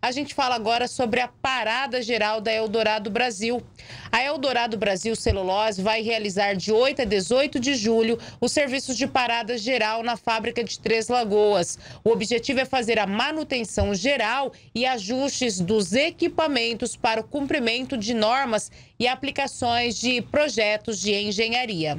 a gente fala agora sobre a parada geral da Eldorado Brasil. A Eldorado Brasil Celulose vai realizar de 8 a 18 de julho os serviços de parada geral na fábrica de Três Lagoas. O objetivo é fazer a manutenção geral e ajustes dos equipamentos para o cumprimento de normas e aplicações de projetos de engenharia.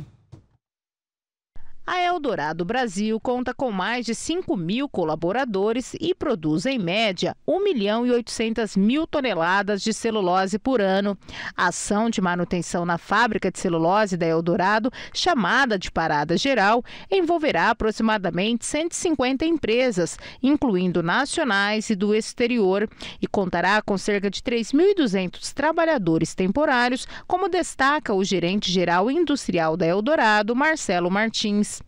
A Eldorado Brasil conta com mais de 5 mil colaboradores e produz, em média, 1 milhão e 800 mil toneladas de celulose por ano. A ação de manutenção na fábrica de celulose da Eldorado, chamada de Parada Geral, envolverá aproximadamente 150 empresas, incluindo nacionais e do exterior, e contará com cerca de 3.200 trabalhadores temporários, como destaca o gerente-geral industrial da Eldorado, Marcelo Martins.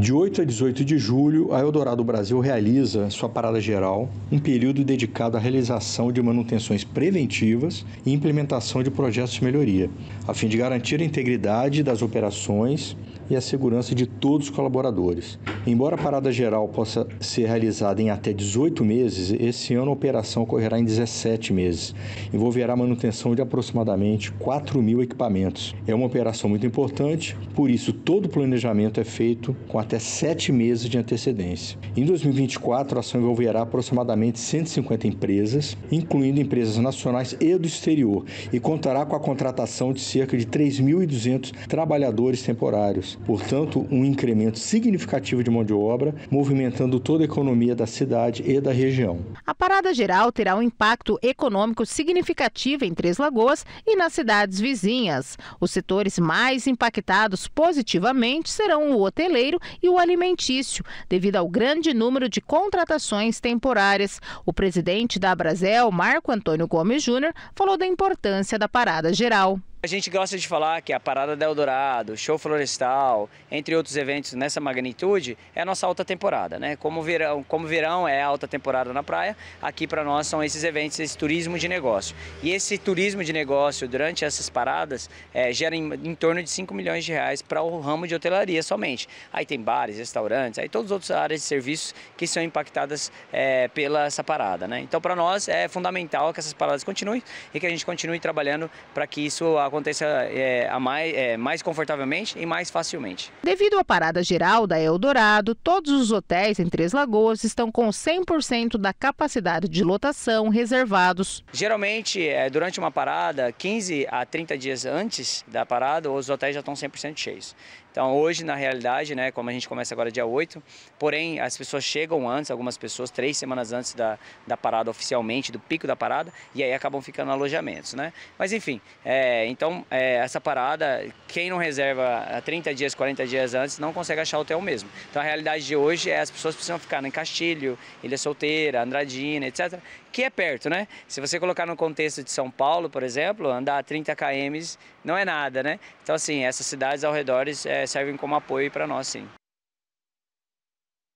De 8 a 18 de julho, a Eldorado Brasil realiza sua parada geral, um período dedicado à realização de manutenções preventivas e implementação de projetos de melhoria, a fim de garantir a integridade das operações e a segurança de todos os colaboradores. Embora a parada geral possa ser realizada em até 18 meses, esse ano a operação ocorrerá em 17 meses. Envolverá a manutenção de aproximadamente 4 mil equipamentos. É uma operação muito importante, por isso todo o planejamento é feito com até 7 meses de antecedência. Em 2024, a ação envolverá aproximadamente 150 empresas, incluindo empresas nacionais e do exterior, e contará com a contratação de cerca de 3.200 trabalhadores temporários, portanto, um incremento significativo de mão de obra, movimentando toda a economia da cidade e da região. A parada geral terá um impacto econômico significativo em Três Lagoas e nas cidades vizinhas. Os setores mais impactados positivamente serão o hoteleiro e o alimentício, devido ao grande número de contratações temporárias. O presidente da Abrazel, Marco Antônio Gomes Júnior, falou da importância da parada geral. A gente gosta de falar que a Parada da Eldorado, Show Florestal, entre outros eventos nessa magnitude, é a nossa alta temporada, né? Como verão, como verão é alta temporada na praia, aqui para nós são esses eventos, esse turismo de negócio. E esse turismo de negócio durante essas paradas é, gera em, em, torno de 5 milhões de reais para o ramo de hotelaria somente. Aí tem bares, restaurantes, aí todas as outras áreas de serviços que são impactadas é, pela essa parada, né? Então para nós é fundamental que essas paradas continuem e que a gente continue trabalhando para que isso aconteça é, a mais, é, mais confortavelmente e mais facilmente. Devido à parada geral da Eldorado, todos os hotéis em Três Lagoas estão com 100% da capacidade de lotação reservados. Geralmente, é, durante uma parada, 15 a 30 dias antes da parada, os hotéis já estão 100% cheios. Então, hoje, na realidade, né, como a gente começa agora dia 8, porém, as pessoas chegam antes, algumas pessoas, três semanas antes da, da parada oficialmente, do pico da parada, e aí acabam ficando alojamentos, né? Mas, enfim, é, então, é, essa parada, quem não reserva há 30 dias, 40 dias antes, não consegue achar hotel mesmo. Então, a realidade de hoje é as pessoas precisam ficar em Castilho, Ilha Solteira, Andradina, etc., que é perto, né? Se você colocar no contexto de São Paulo, por exemplo, andar 30 km não é nada, né? Então, assim, essas cidades ao redor é, servem como apoio para nós, sim.